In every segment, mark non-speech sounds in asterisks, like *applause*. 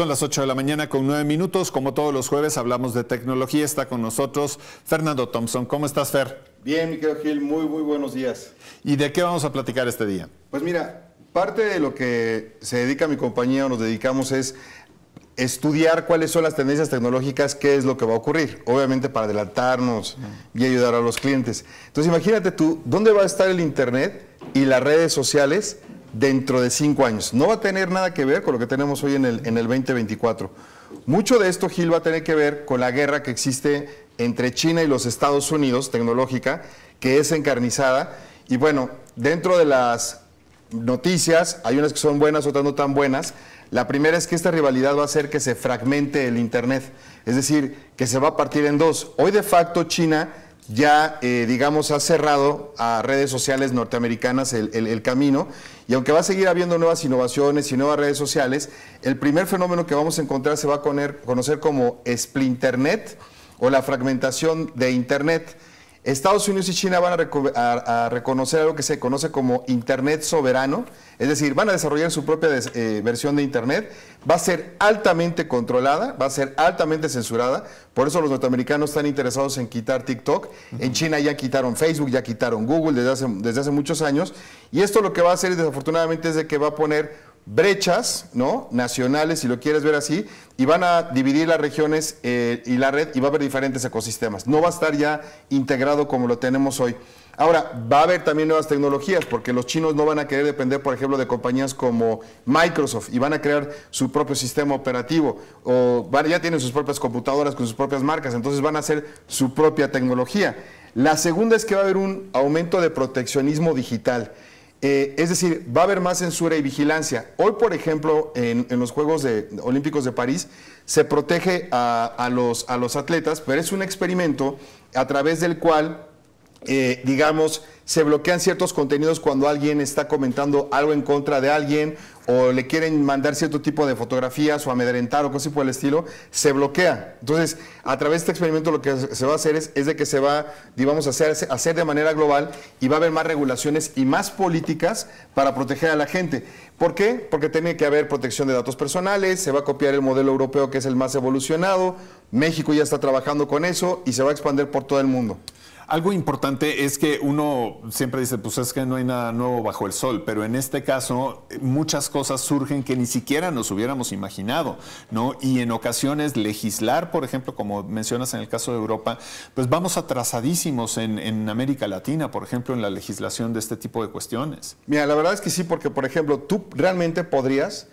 Son las 8 de la mañana con 9 minutos. Como todos los jueves hablamos de tecnología. Está con nosotros Fernando Thompson. ¿Cómo estás, Fer? Bien, mi querido Gil. Muy, muy buenos días. ¿Y de qué vamos a platicar este día? Pues mira, parte de lo que se dedica mi compañía o nos dedicamos es estudiar cuáles son las tendencias tecnológicas, qué es lo que va a ocurrir, obviamente para adelantarnos mm. y ayudar a los clientes. Entonces imagínate tú, ¿dónde va a estar el Internet y las redes sociales dentro de cinco años. No va a tener nada que ver con lo que tenemos hoy en el, en el 2024. Mucho de esto, Gil, va a tener que ver con la guerra que existe entre China y los Estados Unidos, tecnológica, que es encarnizada. Y bueno, dentro de las noticias, hay unas que son buenas, otras no tan buenas. La primera es que esta rivalidad va a hacer que se fragmente el Internet, es decir, que se va a partir en dos. Hoy de facto China ya, eh, digamos, ha cerrado a redes sociales norteamericanas el, el, camino. Y aunque va a seguir habiendo nuevas innovaciones y nuevas redes sociales, el primer fenómeno que vamos a encontrar se va a conocer como Splinternet o la fragmentación de Internet. Estados Unidos y China van a, reconocer algo que se conoce como Internet soberano, es decir, van a desarrollar su propia eh, versión de Internet, va a ser altamente controlada, va a ser altamente censurada, por eso los norteamericanos están interesados en quitar TikTok, en China ya quitaron Facebook, ya quitaron Google desde hace, desde hace muchos años, y esto lo que va a hacer desafortunadamente es que va a poner brechas ¿no? nacionales, si lo quieres ver así, y van a dividir las regiones eh, y la red y va a haber diferentes ecosistemas. No va a estar ya integrado como lo tenemos hoy. Ahora, va a haber también nuevas tecnologías, porque los chinos no van a querer depender, por ejemplo, de compañías como Microsoft y van a crear su propio sistema operativo, o ya tienen sus propias computadoras con sus propias marcas, entonces van a hacer su propia tecnología. La segunda es que va a haber un aumento de proteccionismo digital. Eh, es decir, va a haber más censura y vigilancia. Hoy, por ejemplo, en, los Juegos de, Olímpicos de París se protege los, a los atletas, pero es un experimento a través del cual eh, digamos, se bloquean ciertos contenidos cuando alguien está comentando algo en contra de alguien o le quieren mandar cierto tipo de fotografías o amedrentar o cosas por el estilo, se bloquea. Entonces, a través de este experimento lo que se va a hacer es, de que se va, digamos, a hacer, hacer de manera global y va a haber más regulaciones y más políticas para proteger a la gente. ¿Por qué? Porque tiene que haber protección de datos personales, se va a copiar el modelo europeo que es el más evolucionado, México ya está trabajando con eso y se va a expandir por todo el mundo. Algo importante es que uno siempre dice, pues es que no hay nada nuevo bajo el sol, pero en este caso eh, muchas cosas surgen que ni siquiera nos hubiéramos imaginado, ¿no? Y en ocasiones legislar, por ejemplo, como mencionas en el caso de Europa, pues vamos atrasadísimos en, América Latina, por ejemplo, en la legislación de este tipo de cuestiones. Mira, la verdad es que sí, porque, por ejemplo, tú realmente podrías...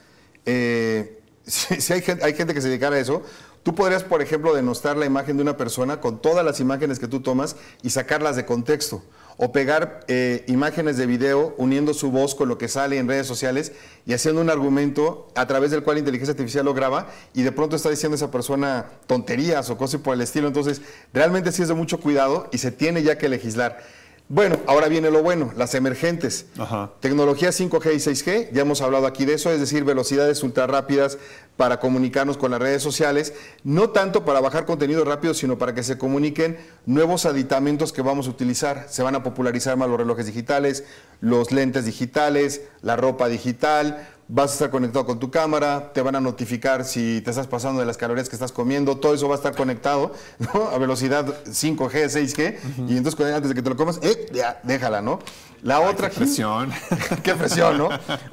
Eh, *laughs* si, hay, gente, hay gente que se dedicara a eso, Tú podrías, por ejemplo, denostar la imagen de una persona con todas las imágenes que tú tomas y sacarlas de contexto. O pegar eh, imágenes de video uniendo su voz con lo que sale en redes sociales y haciendo un argumento a través del cual inteligencia artificial lo graba y de pronto está diciendo esa persona tonterías o cosas por el estilo. Entonces, realmente sí es de mucho cuidado y se tiene ya que legislar. Bueno, ahora viene lo bueno, las emergentes. Ajá. Tecnología 5G y 6G, ya hemos hablado aquí de eso, es decir, velocidades ultra rápidas para comunicarnos con las redes sociales, no tanto para bajar contenido rápido, sino para que se comuniquen nuevos aditamentos que vamos a utilizar. Se van a popularizar más los relojes digitales, los lentes digitales, la ropa digital, vas a estar conectado con tu cámara, te van a notificar si te estás pasando de las calorías que estás comiendo, todo eso va a estar conectado *laughs* ¿no? a velocidad 5G, 6G, y entonces antes de que te lo comas, eh, déjala, ¿no? La otra... Qué presión. *laughs* qué presión, ¿no?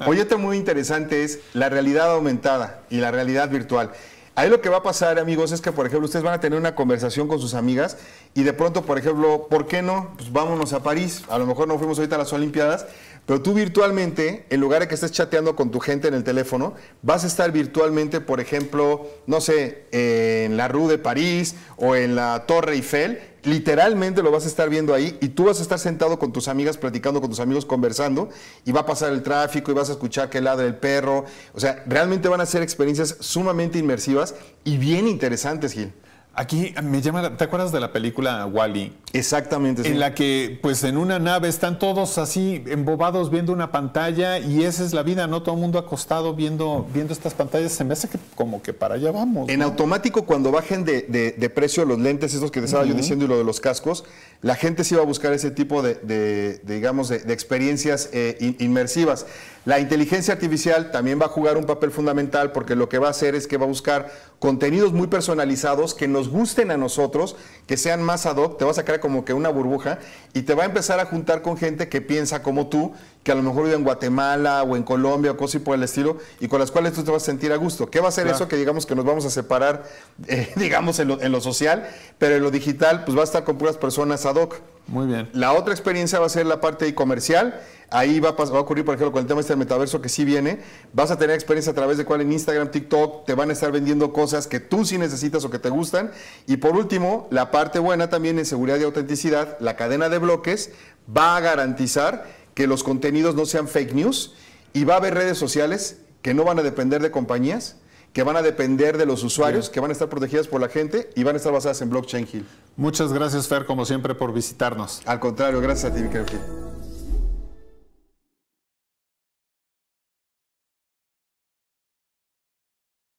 Oye, otra este muy interesante es la realidad aumentada y la realidad virtual. Ahí lo que va a pasar, amigos, es que, por ejemplo, ustedes van a tener una conversación con sus amigas y de pronto, por ejemplo, ¿por qué no? Pues vámonos a París. A lo mejor no fuimos ahorita a las Olimpiadas, pero tú virtualmente, en lugar de que estés chateando con tu gente en el teléfono, vas a estar virtualmente, por ejemplo, no sé, eh, en la Rue de París o en la Torre Eiffel. Literalmente lo vas a estar viendo ahí y tú vas a estar sentado con tus amigas, platicando con tus amigos, conversando y va a pasar el tráfico y vas a escuchar que ladra el perro. O sea, realmente van a ser experiencias sumamente inmersivas y bien interesantes, Gil. Aquí me llama, ¿te acuerdas de la película Wally? Exactamente. En la que, pues, en una nave están todos así embobados viendo una pantalla y esa es la vida, ¿no? Todo el mundo acostado viendo, viendo estas pantallas. Se me hace que como que para allá vamos. En automático, cuando bajen de, de, precio los lentes, esos que te estaba yo diciendo y lo de los cascos, la gente se iba a buscar ese tipo de, digamos, de, experiencias eh, inmersivas. La inteligencia artificial también va a jugar un papel fundamental porque lo que va a hacer es que va a buscar contenidos muy personalizados que nos gusten a nosotros, que sean más ad hoc, te va a sacar como que una burbuja y te va a empezar a juntar con gente que piensa como tú, que a lo mejor vive en Guatemala o en Colombia o cosas por el estilo y con las cuales tú te vas a sentir a gusto. ¿Qué va a hacer eso que digamos que nos vamos a separar, *laughs* eh, digamos, en lo, en lo social, pero en lo digital pues va a estar con puras personas ad hoc? Muy bien. La otra experiencia va a ser la parte comercial. Ahí va a, ocurrir, por ejemplo, con el tema este del metaverso que sí viene. Vas a tener experiencia a través de cuál en Instagram, TikTok, te van a estar vendiendo cosas que tú sí necesitas o que te gustan. Y por último, la parte buena también en seguridad y autenticidad, la cadena de bloques va a garantizar que los contenidos no sean fake news y va a haber redes sociales que no van a depender de compañías, que van a depender de los usuarios, que van a estar protegidas por la gente y van a estar basadas en blockchain Hill. Muchas gracias, Fer, como siempre, por visitarnos. Al contrario, gracias a ti,